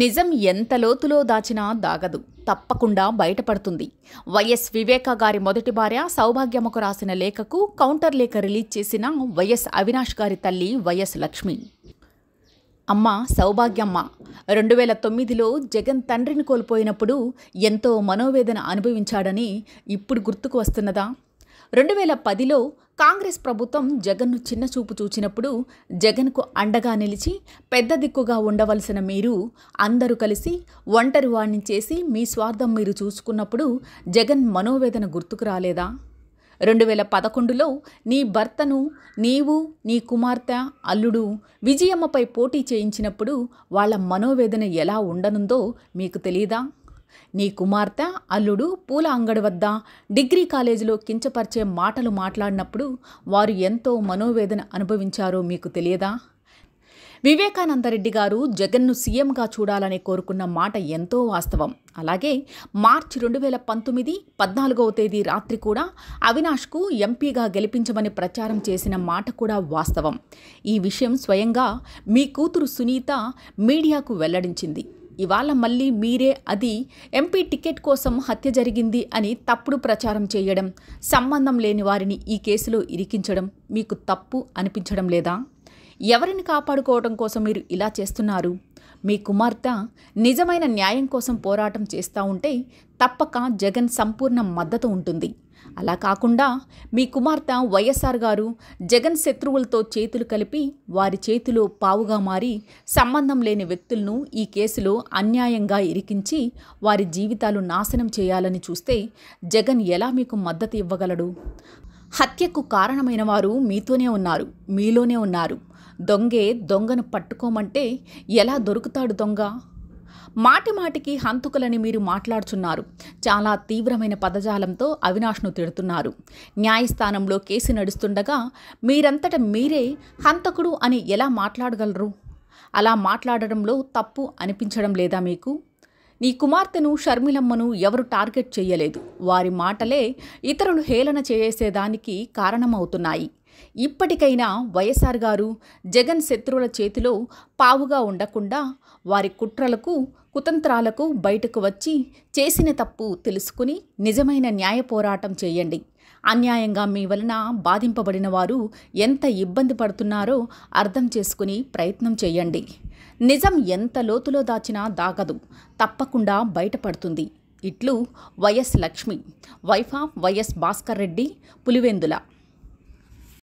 నిజం ఎంత లోతులో దాచినా దాగదు తప్పకుండా బయటపడుతుంది వైఎస్ వివేక గారి మొదటి భార్య సౌభాగ్యముకు రాసిన లేఖకు కౌంటర్ లేఖ రిలీజ్ చేసిన వైఎస్ అవినాష్ గారి తల్లి వైఎస్ లక్ష్మి అమ్మ సౌభాగ్యమ్మ రెండు వేల తొమ్మిదిలో జగన్ తండ్రిని కోల్పోయినప్పుడు ఎంతో మనోవేదన అనుభవించాడని ఇప్పుడు గుర్తుకు వస్తున్నదా రెండు వేల పదిలో కాంగ్రెస్ ప్రభుత్వం జగన్ను చిన్న చూపు చూచినప్పుడు జగన్కు అండగా నిలిచి పెద్ద దిక్కుగా ఉండవలసిన మీరు అందరూ కలిసి ఒంటరి వాణ్ణి చేసి మీ స్వార్థం మీరు చూసుకున్నప్పుడు జగన్ మనోవేదన గుర్తుకు రాలేదా రెండు వేల పదకొండులో నీ భర్తను నీవు నీ కుమార్తె అల్లుడు విజయమ్మపై పోటీ చేయించినప్పుడు వాళ్ళ మనోవేదన ఎలా ఉండనుందో మీకు తెలియదా నీ కుమార్తె అల్లుడు పూల అంగడి వద్ద డిగ్రీ కాలేజీలో కించపరిచే మాటలు మాట్లాడినప్పుడు వారు ఎంతో మనోవేదన అనుభవించారో మీకు తెలియదా వివేకానందరెడ్డి గారు జగన్ను సీఎంగా చూడాలని కోరుకున్న మాట ఎంతో వాస్తవం అలాగే మార్చి రెండు వేల పంతొమ్మిది పద్నాలుగవ తేదీ రాత్రి కూడా అవినాష్కు ఎంపీగా గెలిపించమని ప్రచారం చేసిన మాట కూడా వాస్తవం ఈ విషయం స్వయంగా మీ కూతురు సునీత మీడియాకు వెల్లడించింది ఇవాళ మళ్ళీ మీరే అది ఎంపీ టికెట్ కోసం హత్య జరిగింది అని తప్పుడు ప్రచారం చేయడం సంబంధం లేని వారిని ఈ కేసులో ఇరికించడం మీకు తప్పు అనిపించడం లేదా ఎవరిని కాపాడుకోవడం కోసం మీరు ఇలా చేస్తున్నారు మీ కుమార్తె నిజమైన న్యాయం కోసం పోరాటం చేస్తూ ఉంటే తప్పక జగన్ సంపూర్ణ మద్దతు ఉంటుంది అలా కాకుండా మీ కుమార్తె వైఎస్ఆర్ గారు జగన్ శత్రువులతో చేతులు కలిపి వారి చేతిలో పావుగా మారి సంబంధం లేని వ్యక్తులను ఈ కేసులో అన్యాయంగా ఇరికించి వారి జీవితాలు నాశనం చేయాలని చూస్తే జగన్ ఎలా మీకు మద్దతు ఇవ్వగలడు హత్యకు కారణమైన వారు మీతోనే ఉన్నారు మీలోనే ఉన్నారు దొంగే దొంగను పట్టుకోమంటే ఎలా దొరుకుతాడు దొంగ మాటిమాటికి హంతుకులని మీరు మాట్లాడుచున్నారు చాలా తీవ్రమైన పదజాలంతో అవినాష్ను తిడుతున్నారు న్యాయస్థానంలో కేసు నడుస్తుండగా మీరంతట మీరే హంతకుడు అని ఎలా మాట్లాడగలరు అలా మాట్లాడడంలో తప్పు అనిపించడం లేదా మీకు నీ కుమార్తెను షర్మిలమ్మను ఎవరు టార్గెట్ చేయలేదు వారి మాటలే ఇతరులు హేళన చేసేదానికి కారణమవుతున్నాయి ఇప్పటికైనా వైఎస్ఆర్ గారు జగన్ శత్రువుల చేతిలో పావుగా ఉండకుండా వారి కుట్రలకు కుతంత్రాలకు బయటకు వచ్చి చేసిన తప్పు తెలుసుకుని నిజమైన న్యాయ పోరాటం చేయండి అన్యాయంగా మీ వలన బాధింపబడిన వారు ఎంత ఇబ్బంది పడుతున్నారో అర్థం చేసుకుని ప్రయత్నం చేయండి నిజం ఎంత లోతులో దాచినా దాగదు తప్పకుండా బయటపడుతుంది ఇట్లు YS Lakshmi wife of YS Bhaskar Reddy Pulivendula